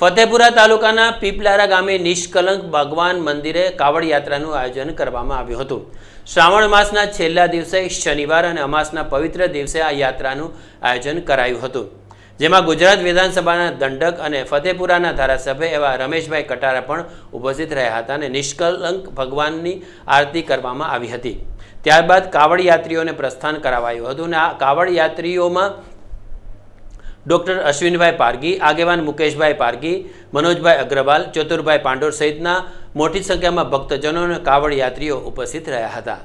ફતેપુરા તાલુકાના પીપલારા ગામે નિષ્કલંક ભગવાન મંદિરે કાવડ યાત્રાનું આયોજન કરવામાં આવ્યું હતું શ્રાવણ માસના છેલ્લા દિવસે શનિવાર અને અમાસના પવિત્ર દિવસે આ યાત્રાનું આયોજન કરાયું હતું જેમાં ગુજરાત વિધાનસભાના દંડક અને ફતેપુરાના ધારાસભ્ય એવા રમેશભાઈ કટારા પણ ઉપસ્થિત રહ્યા હતા અને નિષ્કલંક ભગવાનની આરતી કરવામાં આવી હતી ત્યારબાદ કાવડ યાત્રીઓને પ્રસ્થાન કરાવાયું હતું અને આ કાવડ યાત્રીઓમાં ડૉક્ટર અશ્વિનભાઈ પારગી આગેવાન મુકેશભાઈ પારગી મનોજભાઈ અગ્રવાલ ચતુરભાઈ પાંડોર સહિતના મોટી સંખ્યામાં ભક્તજનો અને કાવડ યાત્રીઓ ઉપસ્થિત રહ્યા હતા